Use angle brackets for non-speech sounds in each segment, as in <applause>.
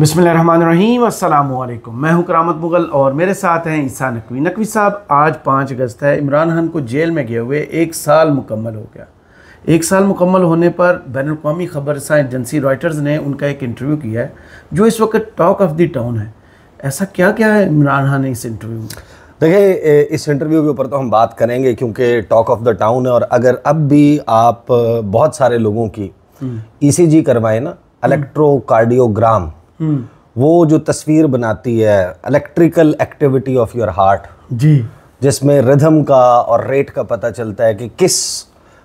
बसमीम अल्लाम मैं हूं करामत मुगल और मेरे साथ हैं ईसा नकवी नकवी साहब आज पाँच अगस्त है इमरान खान को जेल में गए हुए एक साल मुकम्मल हो गया एक साल मुकम्मल होने पर बैन अवी ख़बरसा एजेंसी रॉयटर्स ने उनका एक इंटरव्यू किया है जो इस वक्त टॉक ऑफ द टाउन है ऐसा क्या क्या है इमरान खान ने इस इंटरव्यू में देखिए इस इंटरव्यू के ऊपर तो हम बात करेंगे क्योंकि टॉक ऑफ द टाउन है और अगर अब भी आप बहुत सारे लोगों की ई हम्म। जी e करवाएं ना इलेक्ट्रोकार्डियोग्राम हम्म। वो जो तस्वीर बनाती है electrical activity of your heart जी जिसमें रिधम का और रेट का पता चलता है कि किस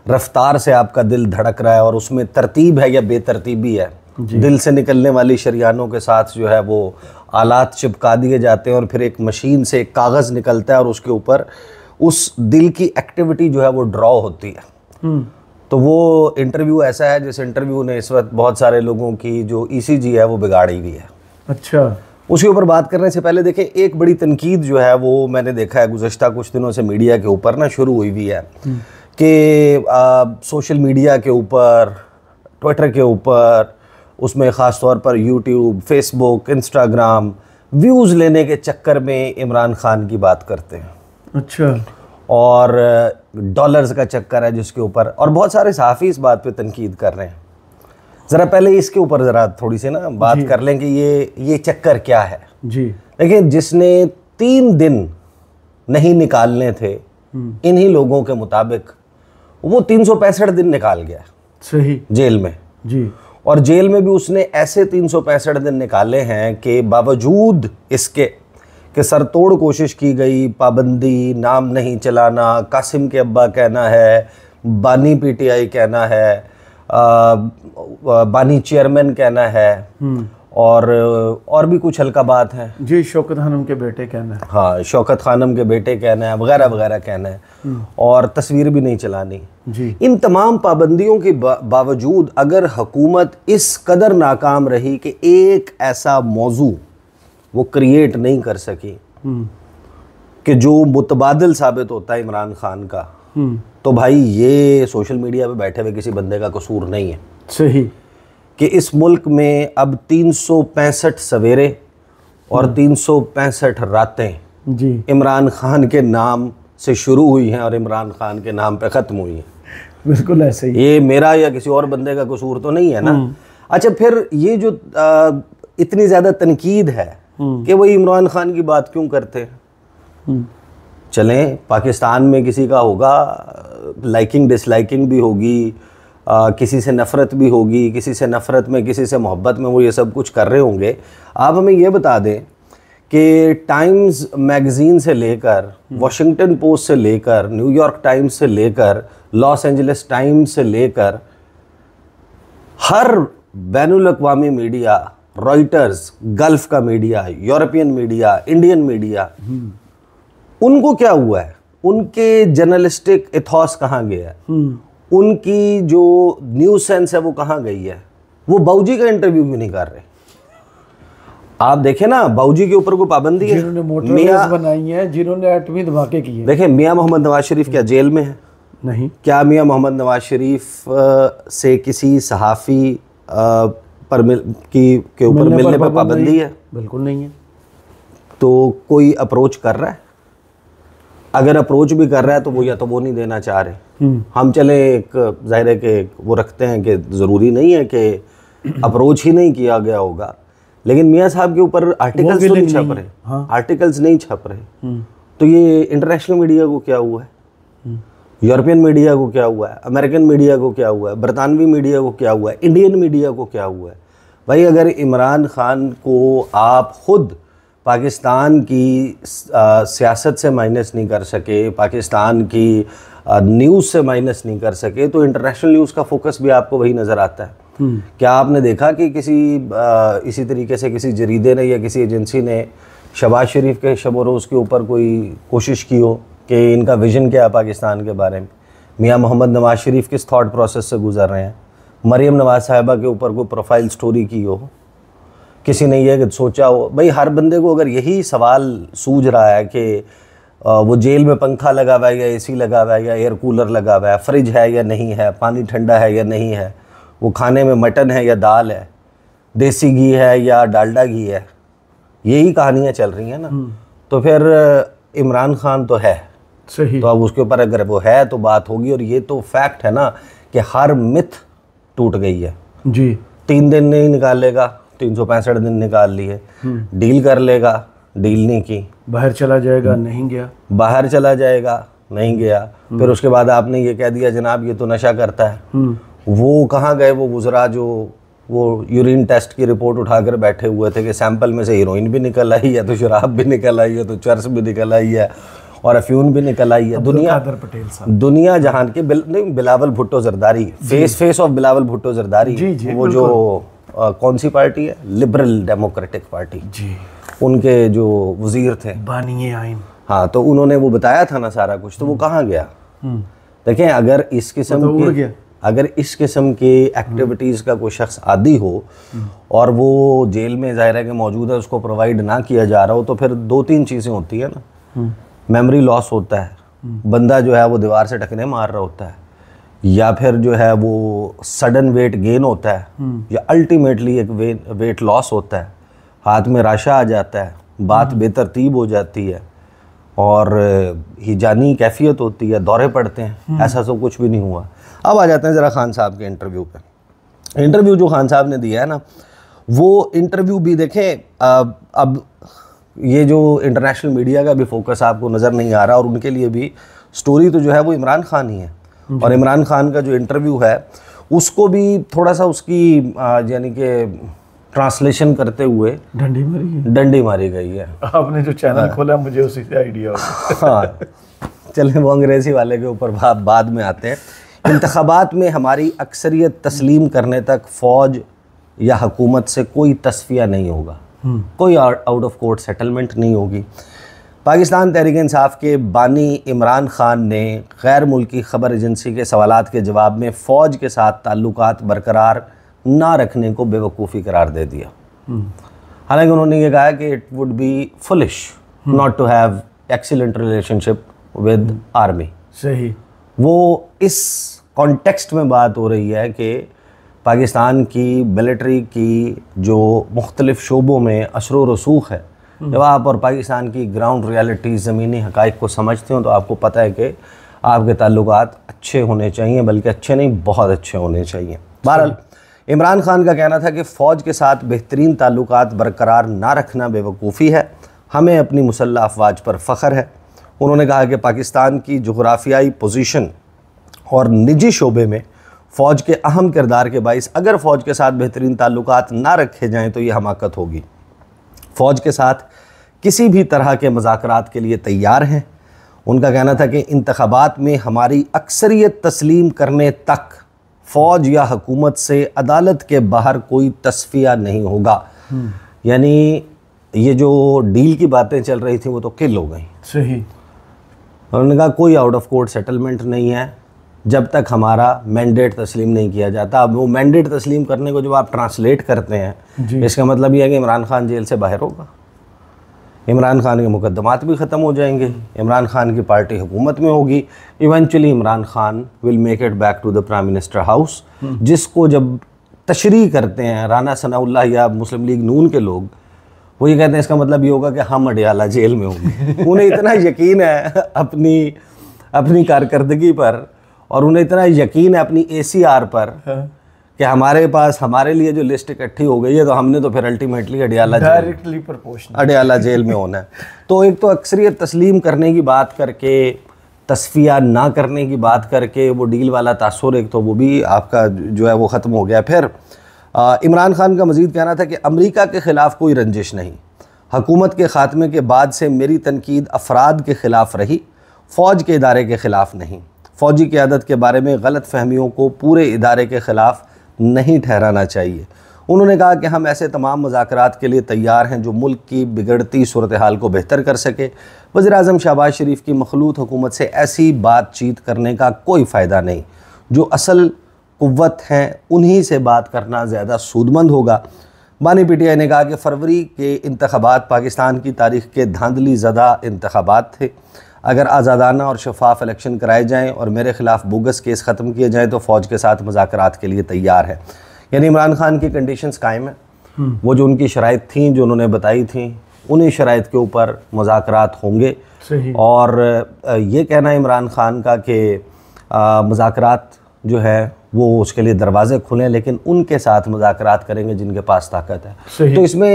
रफ्तार से आपका दिल धड़क रहा है और उसमें तरतीब है या बेतरतीबी है दिल से निकलने वाली शरियानों के साथ जो है वो आलात चिपका दिए जाते हैं और फिर एक मशीन से एक कागज़ निकलता है और उसके ऊपर उस दिल की एक्टिविटी जो है वो ड्रॉ होती है हम्म। तो वो इंटरव्यू ऐसा है जिस इंटरव्यू ने इस वक्त बहुत सारे लोगों की जो ईसीजी e है वो बिगाड़ी हुई है अच्छा उसके ऊपर बात करने से पहले देखें एक बड़ी तनकीद जो है वो मैंने देखा है गुजशत कुछ दिनों से मीडिया के ऊपर ना शुरू हुई हुई है हम्म। कि सोशल मीडिया के ऊपर ट्विटर के ऊपर उसमें ख़ास तौर पर यूट्यूब फेसबुक इंस्टाग्राम व्यूज़ लेने के चक्कर में इमरान खान की बात करते हैं अच्छा और डॉलर्स का चक्कर है जिसके ऊपर और बहुत सारे सहाफ़ी इस बात पे तनकीद कर रहे हैं ज़रा पहले इसके ऊपर ज़रा थोड़ी सी ना बात कर लें कि ये ये चक्कर क्या है जी लेकिन जिसने तीन दिन नहीं निकालने थे हम्म। इन्हीं लोगों के मुताबिक वो तीन सौ पैंसठ दिन निकाल गया सही जेल में जी और जेल में भी उसने ऐसे तीन सौ पैंसठ दिन निकाले हैं कि बावजूद इसके कि सरतोड़ कोशिश की गई पाबंदी नाम नहीं चलाना कासिम के अब्बा कहना है बानी पीटीआई कहना है आ, बानी चेयरमैन कहना है हम्म। और और भी कुछ हल्का बात है जी शौकत खानम के बेटे कहना है हाँ शौकत खानम के बेटे कहना है वगैरह वगैरह कहना है हम्म। और तस्वीर भी नहीं चलानी जी इन तमाम पाबंदियों के बावजूद अगर हुकूमत इस कदर नाकाम रही कि एक ऐसा मौजू वो क्रिएट नहीं कर सकी हम्म। कि जो मुतबादल साबित होता है इमरान खान का हम्म। तो भाई ये सोशल मीडिया पे बैठे हुए किसी बंदे का कसूर नहीं है सही कि इस मुल्क में अब तीन सवेरे और हम्म। तीन रातें जी इमरान खान के नाम से शुरू हुई हैं और इमरान खान के नाम पे ख़त्म हुई हैं बिल्कुल ऐसे ही ये मेरा या किसी और बंदे का कसूर तो नहीं है ना अच्छा फिर ये जो आ, इतनी ज़्यादा तनकीद है हम्म। कि वही इमरान खान की बात क्यों करते हम्म। चलें पाकिस्तान में किसी का होगा लाइकिंग डिसलाइकिंग भी होगी आ, किसी से नफ़रत भी होगी किसी से नफ़रत में किसी से मोहब्बत में वो ये सब कुछ कर रहे होंगे आप हमें ये बता दें कि टाइम्स मैगज़ीन से लेकर वाशिंगटन हम्म। पोस्ट से लेकर न्यूयॉर्क टाइम्स से लेकर लॉस एंजलिस टाइम्स से लेकर हर बैन अवी मीडिया रॉयटर्स गल्फ का media European media Indian media उनको क्या हुआ है उनके जर्नलिस्टिक इथॉस कहाँ गया है हम्म। उनकी जो न्यूज सेंस है वो कहाँ गई है वो बाऊजी का इंटरव्यू भी नहीं कर रहे आप देखे ना बाऊजी के ऊपर कोई पाबंदी है मियाँ बनाई है जिन्होंने एटमी धमाके किए देखे मियाँ मोहम्मद नवाज शरीफ क्या जेल में है नहीं क्या मियाँ मोहम्मद नवाज शरीफ से किसी सहाफ़ी पर मिल की के ऊपर मिलने, मिलने पर पाबंदी है बिल्कुल नहीं है तो कोई अप्रोच कर रहा है अगर अप्रोच भी कर रहा है तो वो या तो वो नहीं देना चाह रहे हम्म। हम चले एक जाहिर है कि वो रखते हैं कि ज़रूरी नहीं है कि अप्रोच ही नहीं किया गया होगा लेकिन मियाँ साहब के ऊपर आर्टिकल्स तो हाँ। नहीं छप रहे आर्टिकल्स नहीं छप रहे तो ये इंटरनेशनल मीडिया को क्या हुआ है हम्म। यूरोपियन मीडिया को क्या हुआ है अमेरिकन मीडिया को क्या हुआ है बरतानवी मीडिया को क्या हुआ है इंडियन मीडिया को क्या हुआ है भाई अगर इमरान ख़ान को आप ख़ुद पाकिस्तान की सियासत से माइनस नहीं कर सके पाकिस्तान की न्यूज़ से माइनस नहीं कर सके तो इंटरनेशनल न्यूज़ का फोकस भी आपको वही नज़र आता है हम्म। क्या आपने देखा कि किसी आ, इसी तरीके से किसी जरीदे ने या किसी एजेंसी ने शबाज शरीफ के शब रोज़ के ऊपर कोई कोशिश की हो कि इनका विजन क्या है पाकिस्तान के बारे में मियाँ मोहम्मद नवाज शरीफ किस थाट प्रोसेस से गुजर रहे हैं मरीम नवाज साहिबा के ऊपर कोई प्रोफाइल स्टोरी की हो किसी ने यह सोचा हो भाई हर बंदे को अगर यही सवाल सूझ रहा है कि वो जेल में पंखा लगा हुआ है या एसी लगा हुआ है या एयर कूलर लगा हुआ है फ्रिज है या नहीं है पानी ठंडा है या नहीं है वो खाने में मटन है या दाल है देसी घी है या डालडा घी है यही कहानियाँ चल रही हैं ना हम्म। तो फिर इमरान खान तो है सही तो अब उसके ऊपर अगर वो है तो बात होगी और ये तो फैक्ट है ना कि हर मिथ टूट गई है जी तीन दिन नहीं निकालेगा तीन सौ पैंसठ दिन निकाल लिए डील हम्म। कर लेगा डील नहीं की बाहर चला जाएगा हम्म। नहीं गया बाहर चला जाएगा नहीं गया हम्म। फिर उसके बाद आपने ये कह दिया जनाब ये तो नशा करता है वो कहाँ गए वो गुजरा जो वो यूरिन टेस्ट की रिपोर्ट उठाकर बैठे हुए थे कि सैंपल में से हीरोइन भी निकल आई है तो शराब भी निकल आई है तो चर्स भी निकल आई है और अफ्यून भी निकल आई है दुनिया पटेल साहब दुनिया जहान के बिल, नहीं Bilawal Bhutto Zardari face face of Bilawal Bhutto Zardari ji, जी, वो जो आ, कौन सी पार्टी है लिबरल डेमोक्रेटिक पार्टी जी उनके जो वजीर थे बानिए आइन हाँ तो उन्होंने वो बताया था ना सारा कुछ तो वो हम्म। कहाँ गया हम्म। देखें अगर इस किस्म तो की अगर इस किस्म की एक्टिविटीज़ का कोई शख्स आदि हो हम्म। और वो जेल में ज़ाहिर है कि मौजूद है उसको प्रोवाइड ना किया जा रहा हो तो फिर दो तीन चीज़ें होती है ना मेमोरी लॉस होता है हम्म। बंदा जो है वो दीवार से टकने मार रहा होता है या फिर जो है वो सडन वेट गेन होता है हम्म। या अल्टीमेटली एक वे, वेट लॉस होता है हाथ में राशा आ जाता है बात हम्म। बेतरतीब हो जाती है और ही जानी कैफियत होती है दौरे पड़ते हैं ऐसा सब कुछ भी नहीं हुआ अब आ जाते हैं ज़रा खान साहब के इंटरव्यू पे इंटरव्यू जो खान साहब ने दिया है ना वो इंटरव्यू भी देखें अब अब ये जो इंटरनेशनल मीडिया का भी फोकस आपको नज़र नहीं आ रहा और उनके लिए भी स्टोरी तो जो है वो इमरान खान ही है और इमरान खान का जो इंटरव्यू है उसको भी थोड़ा सा उसकी यानी कि ट्रांसलेशन करते हुए डंडी मारी गई डंडी मारी गई है आपने जो चैनल हाँ। खोला मुझे उसी से आइडिया <laughs> हाँ चले वो अंग्रेज़ी वाले के ऊपर बाद में आते हैं इंतबात में हमारी अक्सरियत तस्लीम करने तक फ़ौज या हकूमत से कोई तस्फिया नहीं होगा कोई आउट ऑफ कोर्ट सेटलमेंट नहीं होगी पाकिस्तान तहरीक इंसाफ के बानी इमरान ख़ान ने गैर मुल्की खबर एजेंसी के सवाल के जवाब में फ़ौज के साथ ताल्लुक बरकरार ना रखने को बेवकूफ़ी करार दे दिया हालांकि उन्होंने ये कहा कि it would be foolish not to have excellent relationship with army सही वो इस कॉन्टेक्स्ट में बात हो रही है कि पाकिस्तान की मिलिट्री की जो मुख्तलिफ़ शोबों में असर रसूख है हम्म। जब आप और पाकिस्तान की ग्राउंड रियलिटी ज़मीनी हक़ को समझते हो तो आपको पता है कि आपके ताल्लुक अच्छे होने चाहिए बल्कि अच्छे नहीं बहुत अच्छे होने चाहिए बहरहाल इमरान खान का कहना था कि फ़ौज के साथ बेहतरीन ताल्लुक बरकरार ना रखना बेवकूफ़ी है हमें अपनी मुसल्ह अफवाज पर फ़ख्र है उन्होंने कहा कि पाकिस्तान की जग्राफियाई पोजीशन और निजी शोबे में फ़ौज के अहम किरदार के बायस अगर फ़ौज के साथ बेहतरीन ताल्लुक ना रखे जाएँ तो ये हमाकत होगी फ़ौज के साथ किसी भी तरह के मजाक के लिए तैयार हैं उनका कहना था कि इंतबात में हमारी अक्सरियत तस्लीम करने तक फ़ौज या हकूमत से अदालत के बाहर कोई तस्फिया नहीं होगा हम्म। यानी ये जो डील की बातें चल रही थी वो तो किल हो गई सही उन्होंने कहा कोई आउट ऑफ कोर्ट सेटलमेंट नहीं है जब तक हमारा मैंडेट तस्लीम नहीं किया जाता अब वो मैंडेट तस्लीम करने को जब आप ट्रांसलेट करते हैं इसका मतलब ये है कि इमरान खान जेल से बाहर होगा इमरान खान के मुकदमात भी ख़त्म हो जाएंगे इमरान खान की पार्टी हुकूमत में होगी eventually Imran Khan will make it back to the prime minister house जिसको जब तशरी करते हैं राना सनाउल्ला या मुस्लिम लीग नून के लोग वो ये कहते हैं इसका मतलब ये होगा कि हम अडियाला जेल में होंगे उन्हें इतना यकीन है अपनी अपनी कारकर्दगी पर और उन्हें इतना यकीन है अपनी ए पर हाँ। कि हमारे पास हमारे लिए जो लिस्ट इकट्ठी हो गई है तो हमने तो फिर ultimately Adiala directly Adiala jail में होना है तो एक तो अक्सरियत तस्लीम करने की बात करके तस्फिया ना करने की बात करके वो डील वाला तासर एक तो वो भी आपका जो है वो ख़त्म हो गया फिर इमरान खान का मज़ीद कहना था कि अमरीका के ख़िलाफ़ कोई रंजिश नहीं हकूमत के ख़ात्मे के बाद से मेरी तनकीद अफराद के ख़िलाफ़ रही फ़ौज के इदारे के ख़िलाफ़ नहीं फ़ौजी क़्यादत के बारे में गलत फहमियों को पूरे इदारे के ख़िलाफ़ नहीं ठहराना चाहिए उन्होंने कहा कि हम ऐसे तमाम मजाक के लिए तैयार हैं जो मुल्क की बिगड़ती सूरत हाल को बेहतर कर सके वज़ी अजम शहबाज शरीफ की मखलूत हुकूमत से ऐसी बातचीत करने का कोई फ़ायदा नहीं जो असल कुत हैं उन्हीं से बात करना ज़्यादा सूदमंद होगा बानी पी टी आई ने कहा कि फ़रवरी के इंतबात पाकिस्तान की तारीख के धांधली ज़दा इंतबात थे अगर आज़ादाना और शफाफ इलेक्शन कराए जाएँ और मेरे ख़िलाफ़ बोगस केस ख़त्म किए जाएँ तो फ़ौज के साथ मजाकर के लिए तैयार है यानी इमरान खान की कंडीशंस कायम है हम्म। वो जो उनकी शराइ थी जो उन्होंने बताई थी उन्हीं शराइ के ऊपर मजाकर होंगे और ये कहना इमरान खान का कि मजाकर जो है वो उसके लिए दरवाजे खुले लेकिन उनके साथ मजाकर करेंगे जिनके पास ताकत है तो इसमें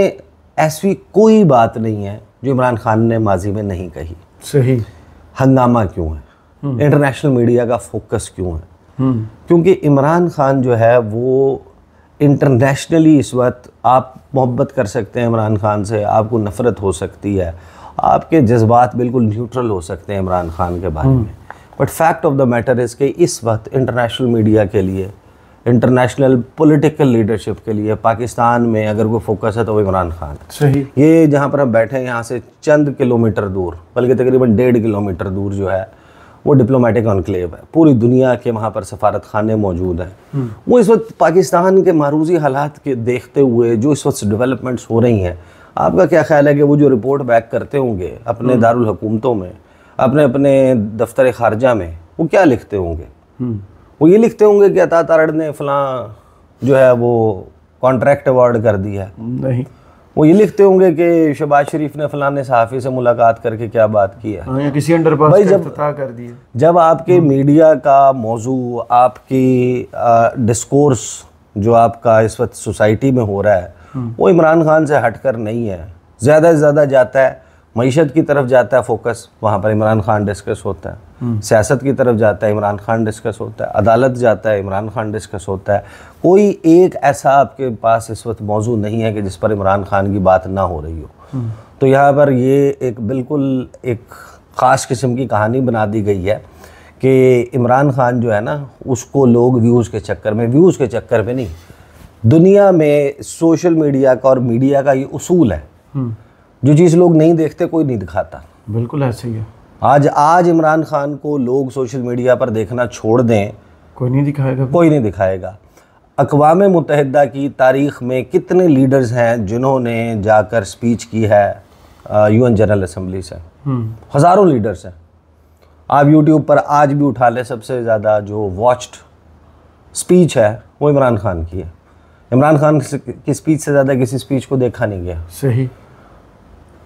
ऐसी कोई बात नहीं है जो इमरान खान ने माजी में नहीं कही सही हंगामा क्यों है इंटरनेशनल हम्म। मीडिया का फोकस क्यों है हम्म। क्योंकि इमरान खान जो है वो इंटरनेशनली इस वक्त आप मोहब्बत कर सकते हैं इमरान खान से आपको नफ़रत हो सकती है आपके जज्बात बिल्कुल न्यूट्रल हो सकते हैं इमरान खान के बारे हम्म। में but fact of the matter is कि इस वक्त इंटरनेशनल मीडिया के लिए इंटरनेशनल पॉलिटिकल लीडरशिप के लिए पाकिस्तान में अगर कोई फोकस है तो वो इमरान खान सही ये जहाँ पर हम बैठे हैं यहाँ से चंद किलोमीटर दूर बल्कि तकरीबन डेढ़ किलोमीटर दूर जो है वो डिप्लोमेटिक कॉन्क्लेव है पूरी दुनिया के वहाँ पर सफारत खाने मौजूद हैं हम्म। वो इस वक्त पाकिस्तान के मारूजी हालात के देखते हुए जो इस वक्त डेवलपमेंट्स हो रही हैं आपका क्या ख्याल है कि वो जो रिपोर्ट बैक करते होंगे अपने हम्म। दारुल हकूमतों में अपने अपने दफ्तर खारजा में वो क्या लिखते होंगे हम्म। वो ये लिखते होंगे कि अता तारड़ ने फलां जो है वो कॉन्ट्रैक्ट अवार्ड कर दिया नहीं वो ये लिखते होंगे कि शहबाज शरीफ ने फलाने सहाफ़ी से मुलाकात करके क्या बात की है हाँ, या किसी अंडर भाई जब कर दिया जब आपके हम्म। मीडिया का मौजू आपकी डिस्कोर्स जो आपका इस वक्त सोसाइटी में हो रहा है हम्म। वो इमरान खान से हटकर नहीं है ज़्यादा से ज़्यादा जाता है मीशत की तरफ जाता है फोकस वहाँ पर इमरान खान डिस्कस होता है हम्म। सियासत की तरफ जाता है इमरान खान डिस्कस होता है अदालत जाता है इमरान खान डिस्कस होता है कोई एक ऐसा आपके पास इस वक्त मौजू नहीं है कि जिस पर इमरान खान की बात ना हो रही हो हम्म। तो यहाँ पर ये एक बिल्कुल एक ख़ास किस्म की कहानी बना दी गई है कि इमरान खान जो है ना उसको लोग व्यूज़ के चक्कर में व्यूज़ के चक्कर में नहीं दुनिया में सोशल मीडिया का और मीडिया का ये उसूल है हम्म। जो चीज़ लोग नहीं देखते कोई नहीं दिखाता बिल्कुल ऐसे ही है आज आज इमरान खान को लोग सोशल मीडिया पर देखना छोड़ दें कोई नहीं दिखाएगा कोई नहीं दिखाएगा अकवाम मुतहदा की तारीख में कितने लीडर्स हैं जिन्होंने जाकर स्पीच की है यूएन जनरल असम्बली से हम्म। हज़ारों लीडर्स हैं आप यूट्यूब पर आज भी उठा लें सबसे ज़्यादा जो वॉच्ड स्पीच है वो इमरान खान की है इमरान खान की स्पीच से ज़्यादा किसी स्पीच को देखा नहीं गया सही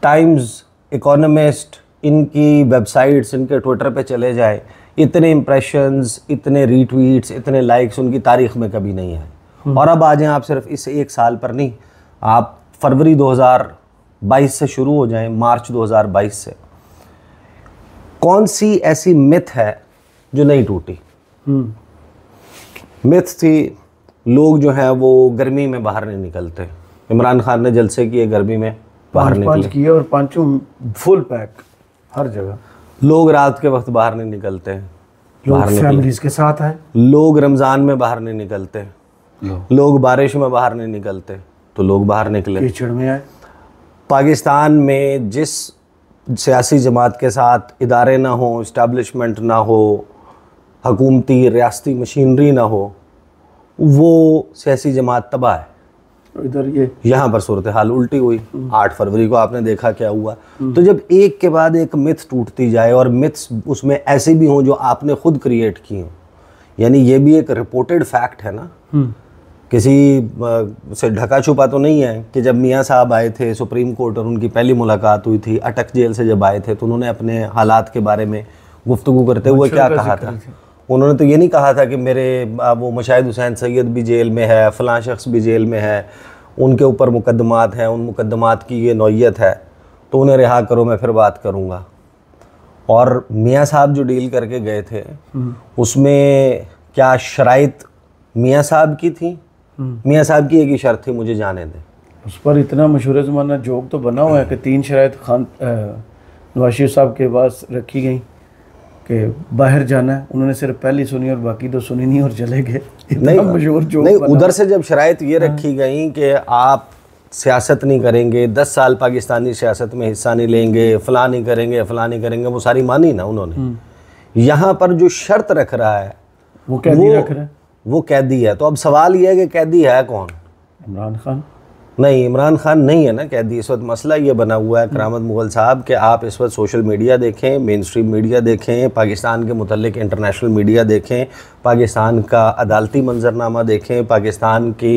टाइम्स इकोनमिस्ट इनकी वेबसाइट्स इनके ट्विटर पे चले जाए इतने इम्प्रेशंस इतने रीट्वीट्स इतने लाइक्स उनकी तारीख में कभी नहीं है हम्म। और अब आ जाएँ आप सिर्फ इस एक साल पर नहीं आप फरवरी 2022 से शुरू हो जाएं मार्च 2022 से कौन सी ऐसी मिथ है जो नहीं टूटी मिथ हम्म। थी लोग जो हैं वो गर्मी में बाहर नहीं निकलते इमरान खान ने जलसे किए गर्मी में बाहर पांच किए और पांचों फुल पैक हर जगह लोग रात के वक्त बाहर नहीं निकलते हैं लोग फैमिलीज के साथ है लोग रमज़ान में बाहर नहीं निकलते लोग बारिश में बाहर नहीं निकलते तो लोग बाहर निकले कीचड़ में आए पाकिस्तान में जिस सियासी जमात के साथ इदारे ना हो इस्टबलिशमेंट ना हो हकूमती रियासती मशीनरी ना हो वो सियासी जमात तबाह है इधर ये यहाँ पर सूरत हाल उल्टी हुई हम्म। आठ फरवरी को आपने देखा क्या हुआ हम्म। तो जब एक के बाद एक मिथ टूटती जाए और मिथ्स उसमें ऐसे भी हों जो आपने खुद क्रिएट की हों यानी ये भी एक रिपोर्टेड फैक्ट है ना हम्म। किसी से ढका छुपा तो नहीं है कि जब मियाँ साहब आए थे सुप्रीम कोर्ट और उनकी पहली मुलाकात हुई थी अटक जेल से जब आए थे तो उन्होंने अपने हालात के बारे में गुफ्तु करते हुए क्या कहा था उन्होंने तो ये नहीं कहा था कि मेरे वो मुशाहिद हुसैन सैयद भी जेल में है फ़लाँ शख्स भी जेल में है उनके ऊपर मुकदमात हैं उन मुकदमात की ये नौीयत है तो उन्हें रिहा करो मैं फिर बात करूँगा और मियाँ साहब जो डील करके गए थे हम्म। उसमें क्या शराइ मियाँ साहब की थी हम्म। मियाँ साहब की एक ही शर्त थी मुझे जाने दें उस पर इतना मशहूर ज़माना जोक तो बना हुआ है कि तीन शराइ खान नवाज साहब के पास रखी गई कि बाहर जाना है उन्होंने सिर्फ पहली सुनी और बाकी दो सुनी नहीं और चले गए नहीं मशहूर जो नहीं उधर से जब शराय ये हाँ। रखी गई कि आप सियासत नहीं करेंगे दस साल पाकिस्तानी सियासत में हिस्सा नहीं लेंगे फला नहीं करेंगे फला नहीं करेंगे वो सारी मानी ना उन्होंने हम्म। यहाँ पर जो शर्त रख रहा है वो कैदी रख रहा है वो कैदी है तो अब सवाल ये है कि कैदी है कौन इमरान खान नहीं इमरान खान नहीं है ना कैदी इस वक्त मसला ये बना हुआ है करामद मुगल साहब कि आप इस वक्त सोशल मीडिया देखें मेन स्ट्रीम मीडिया देखें पाकिस्तान के मतलब इंटरनेशनल मीडिया देखें पाकिस्तान का अदालती मंजरनामा देखें पाकिस्तान की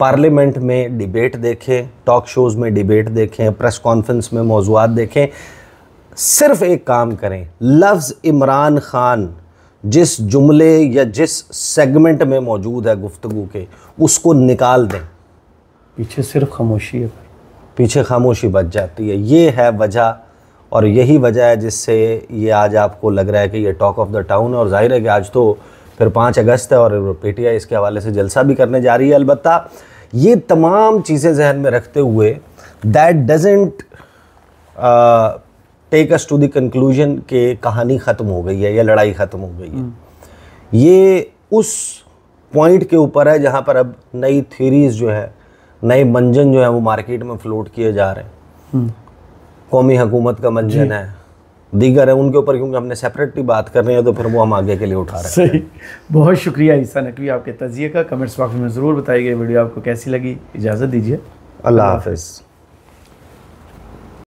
पार्लियामेंट में डिबेट देखें टॉक शोज़ में डिबेट देखें प्रेस कॉन्फ्रेंस में मौजूद देखें सिर्फ एक काम करें लफ्ज़ इमरान ख़ान जिस जुमले या जिस सेगमेंट में मौजूद है गुफ्तु के उसको निकाल दें पीछे सिर्फ खामोशी है पीछे खामोशी बच जाती है ये है वजह और यही वजह है जिससे ये आज आपको लग रहा है कि ये टॉक ऑफ द टाउन है और जाहिर है कि आज तो फिर पाँच अगस्त है और पीटीआई इसके हवाले से जलसा भी करने जा रही है अलबत् ये तमाम चीज़ें जहन में रखते हुए that doesn't take us to the conclusion के कहानी ख़त्म हो गई है या लड़ाई ख़त्म हो गई है हम्म। ये उस पॉइंट के ऊपर है जहाँ पर अब नई थ्योरीज जो है नए मंजन जो है वो मार्केट में फ्लोट किए जा रहे हैं हम्म। कौमी हकूमत का मंजन है दीगर है उनके ऊपर क्योंकि हमने सेपरेटली बात कर रही है तो फिर वो हम आगे के लिए उठा रहे हैं सही बहुत शुक्रिया ईसा नकवी आपके तजिए का कमेंट्स बॉक्स में ज़रूर बताइए वीडियो आपको कैसी लगी इजाज़त दीजिए अल्लाह हाफिज़